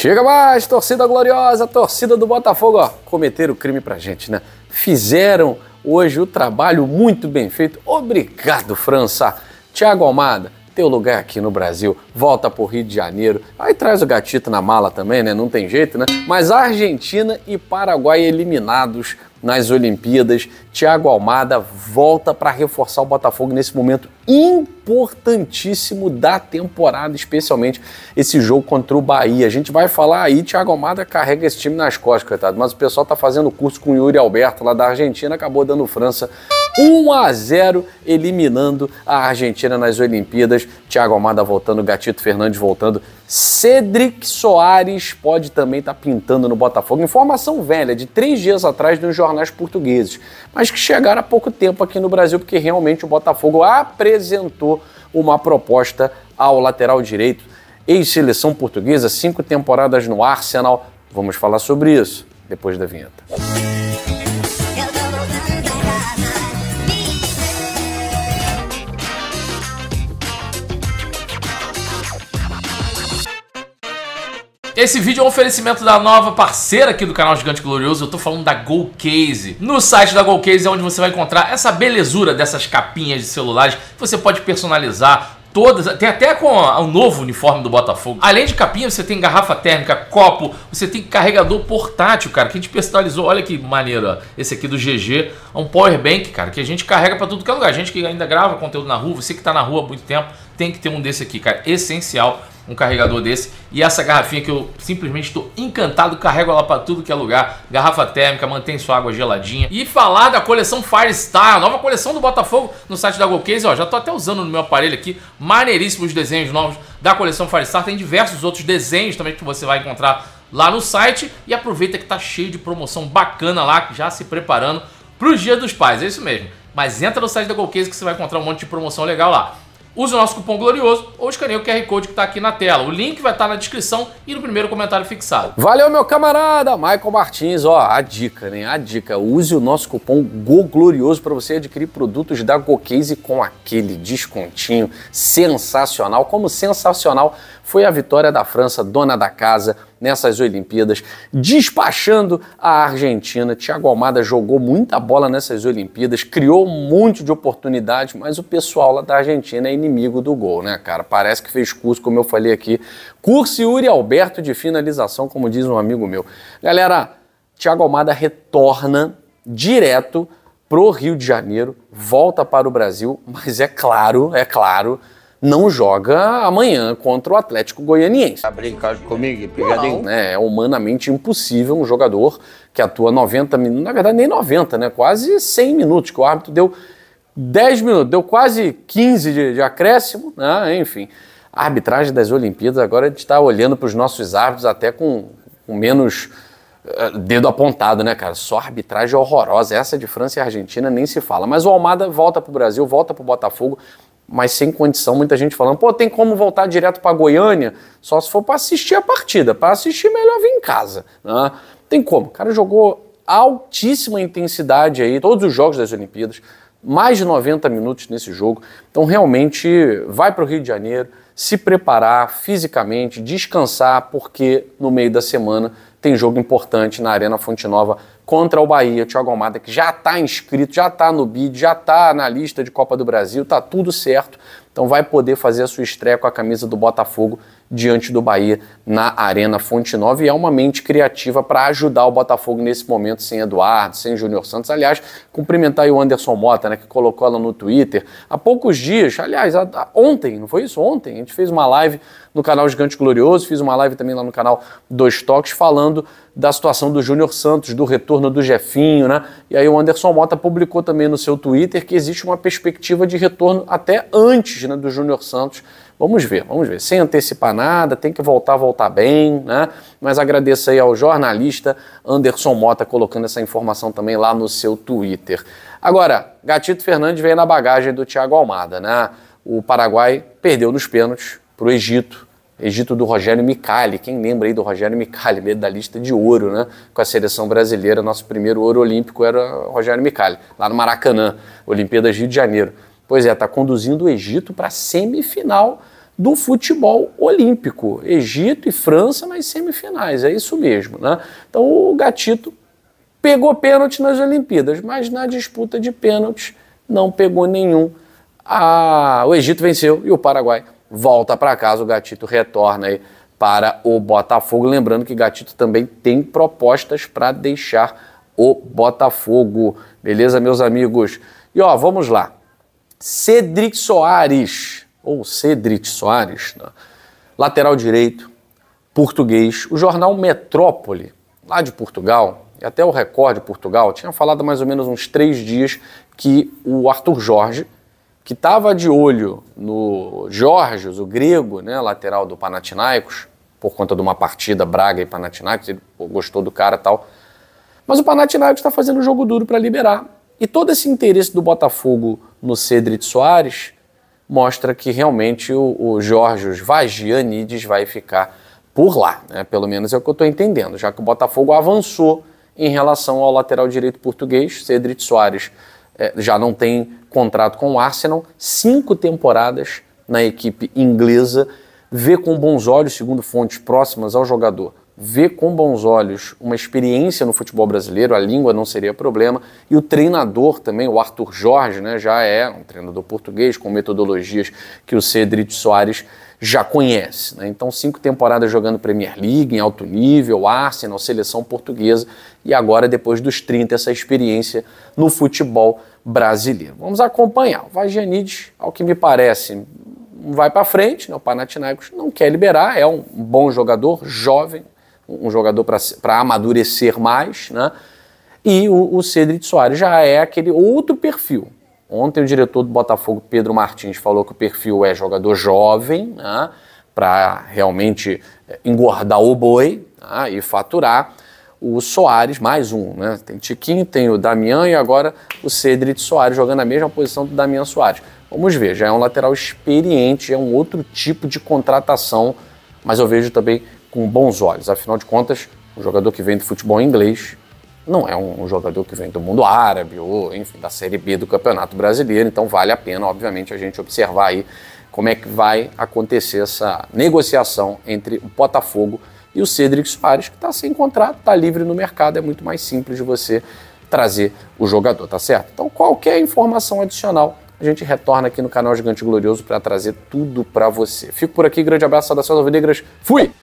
Chega mais, torcida gloriosa, torcida do Botafogo, ó, cometeram crime pra gente, né? Fizeram hoje o trabalho muito bem feito. Obrigado, França. Thiago Almada, teu lugar aqui no Brasil, volta pro Rio de Janeiro, aí traz o gatito na mala também, né? Não tem jeito, né? Mas Argentina e Paraguai eliminados nas Olimpíadas. Thiago Almada volta para reforçar o Botafogo nesse momento importantíssimo da temporada, especialmente esse jogo contra o Bahia. A gente vai falar aí, Thiago Almada carrega esse time nas costas, coitado, mas o pessoal tá fazendo curso com o Yuri Alberto lá da Argentina, acabou dando França 1 a 0 eliminando a Argentina nas Olimpíadas. Thiago Almada voltando, Gatito Fernandes voltando. Cedric Soares pode também estar tá pintando no Botafogo. Informação velha, de três dias atrás nos jornais portugueses, mas que chegaram há pouco tempo aqui no Brasil, porque realmente o Botafogo apresentou uma proposta ao lateral direito. Ex-seleção portuguesa, cinco temporadas no Arsenal. Vamos falar sobre isso depois da vinheta. Esse vídeo é um oferecimento da nova parceira aqui do canal Gigante Glorioso, eu tô falando da GoCase. No site da GoCase é onde você vai encontrar essa belezura dessas capinhas de celulares que você pode personalizar, todas, tem até com o novo uniforme do Botafogo. Além de capinha, você tem garrafa térmica, copo, você tem carregador portátil, cara, que a gente personalizou. Olha que maneiro, ó. esse aqui do GG, é um power bank, cara, que a gente carrega para tudo que é lugar. A gente que ainda grava conteúdo na rua, você que tá na rua há muito tempo, tem que ter um desse aqui, cara. Essencial um carregador desse. E essa garrafinha que eu simplesmente estou encantado, carrego ela para tudo que é lugar. Garrafa térmica, mantém sua água geladinha. E falar da coleção Firestar, nova coleção do Botafogo no site da Golcase, ó, já estou até usando no meu aparelho aqui. Maneiríssimos desenhos novos da coleção Firestar. Tem diversos outros desenhos também que você vai encontrar lá no site. E aproveita que tá cheio de promoção bacana lá, já se preparando para o Dia dos Pais, é isso mesmo. Mas entra no site da Golcase que você vai encontrar um monte de promoção legal lá. Use o nosso cupom Glorioso ou escaneie o QR Code que está aqui na tela. O link vai estar tá na descrição e no primeiro comentário fixado. Valeu, meu camarada! Michael Martins, ó, a dica, né? A dica. Use o nosso cupom GOGLORIOSO para você adquirir produtos da GoCase com aquele descontinho sensacional. Como sensacional foi a vitória da França, dona da casa, nessas Olimpíadas, despachando a Argentina. Thiago Almada jogou muita bola nessas Olimpíadas, criou um monte de oportunidades, mas o pessoal lá da Argentina é inimigo do gol, né, cara? Parece que fez curso, como eu falei aqui. Curso Yuri Alberto de finalização, como diz um amigo meu. Galera, Thiago Almada retorna direto pro Rio de Janeiro, volta para o Brasil, mas é claro, é claro não joga amanhã contra o Atlético Goianiense. Tá brincando comigo, pegadinho? Não, né? é humanamente impossível um jogador que atua 90 minutos, na verdade nem 90, né? Quase 100 minutos, que o árbitro deu 10 minutos, deu quase 15 de, de acréscimo, né? enfim. A arbitragem das Olimpíadas agora a gente está olhando para os nossos árbitros até com, com menos eh, dedo apontado, né, cara? Só arbitragem horrorosa. Essa de França e Argentina nem se fala. Mas o Almada volta para o Brasil, volta para o Botafogo mas sem condição, muita gente falando, pô, tem como voltar direto para Goiânia? Só se for para assistir a partida. Para assistir, melhor vir em casa. Né? Tem como. O cara jogou altíssima intensidade aí, todos os jogos das Olimpíadas, mais de 90 minutos nesse jogo. Então, realmente, vai para o Rio de Janeiro, se preparar fisicamente, descansar, porque no meio da semana tem jogo importante na Arena Fonte Nova contra o Bahia, Thiago Almada, que já está inscrito, já está no bid, já está na lista de Copa do Brasil, está tudo certo. Então vai poder fazer a sua estreia com a camisa do Botafogo diante do Bahia na Arena Fonte Nova e é uma mente criativa para ajudar o Botafogo nesse momento sem Eduardo, sem Júnior Santos. Aliás, cumprimentar o Anderson Mota, né, que colocou ela no Twitter há poucos dias, aliás, a, a, ontem, não foi isso? Ontem, a gente fez uma live no canal Gigante Glorioso, fiz uma live também lá no canal Dois Toques falando da situação do Júnior Santos, do retorno retorno do Jefinho, né? E aí o Anderson Mota publicou também no seu Twitter que existe uma perspectiva de retorno até antes né, do Júnior Santos. Vamos ver, vamos ver. Sem antecipar nada, tem que voltar, voltar bem, né? Mas agradeço aí ao jornalista Anderson Mota colocando essa informação também lá no seu Twitter. Agora, Gatito Fernandes veio na bagagem do Thiago Almada, né? O Paraguai perdeu nos pênaltis para o Egito Egito do Rogério Micali, quem lembra aí do Rogério Micali, medalhista de ouro, né? Com a seleção brasileira, nosso primeiro ouro olímpico era Rogério Micali, lá no Maracanã, Olimpíadas Rio de Janeiro. Pois é, está conduzindo o Egito para a semifinal do futebol olímpico. Egito e França nas semifinais, é isso mesmo, né? Então o Gatito pegou pênalti nas Olimpíadas, mas na disputa de pênaltis não pegou nenhum. Ah, o Egito venceu e o Paraguai volta para casa, o Gatito retorna aí para o Botafogo. Lembrando que Gatito também tem propostas para deixar o Botafogo. Beleza, meus amigos? E ó, vamos lá. Cedric Soares, ou Cedric Soares, né? lateral direito, português. O jornal Metrópole, lá de Portugal, e até o Record de Portugal, tinha falado há mais ou menos uns três dias que o Arthur Jorge que estava de olho no Jorge, o grego, né, lateral do Panathinaikos, por conta de uma partida Braga e Panathinaikos, ele pô, gostou do cara tal. Mas o Panathinaikos está fazendo um jogo duro para liberar. E todo esse interesse do Botafogo no Cedric Soares mostra que realmente o, o Jorge Vagianides vai ficar por lá, né? pelo menos é o que eu estou entendendo, já que o Botafogo avançou em relação ao lateral direito português, Cedric Soares é, já não tem contrato com o Arsenal, cinco temporadas na equipe inglesa, vê com bons olhos, segundo fontes próximas ao jogador, vê com bons olhos uma experiência no futebol brasileiro, a língua não seria problema, e o treinador também, o Arthur Jorge, né, já é um treinador português com metodologias que o Cedric Soares já conhece. Né? Então, cinco temporadas jogando Premier League, em alto nível, Arsenal, seleção portuguesa, e agora, depois dos 30, essa experiência no futebol brasileiro. Vamos acompanhar. O Vagianides, ao que me parece, vai para frente, né? o Panathinaikos não quer liberar, é um bom jogador, jovem, um jogador para amadurecer mais, né? E o, o Cedric Soares já é aquele outro perfil. Ontem o diretor do Botafogo, Pedro Martins, falou que o perfil é jogador jovem, né? Para realmente eh, engordar o boi né? e faturar. O Soares, mais um, né? Tem Tiquinho, tem o Damião e agora o Cedric Soares jogando a mesma posição do Damião Soares. Vamos ver, já é um lateral experiente, é um outro tipo de contratação, mas eu vejo também com bons olhos. Afinal de contas, um jogador que vem do futebol inglês não é um jogador que vem do mundo árabe ou, enfim, da Série B do Campeonato Brasileiro. Então vale a pena, obviamente, a gente observar aí como é que vai acontecer essa negociação entre o Botafogo e o Cedric Soares, que está sem contrato, está livre no mercado, é muito mais simples de você trazer o jogador, tá certo? Então qualquer informação adicional a gente retorna aqui no canal Gigante Glorioso para trazer tudo para você. Fico por aqui, grande abraço, saudações alvinegras, fui!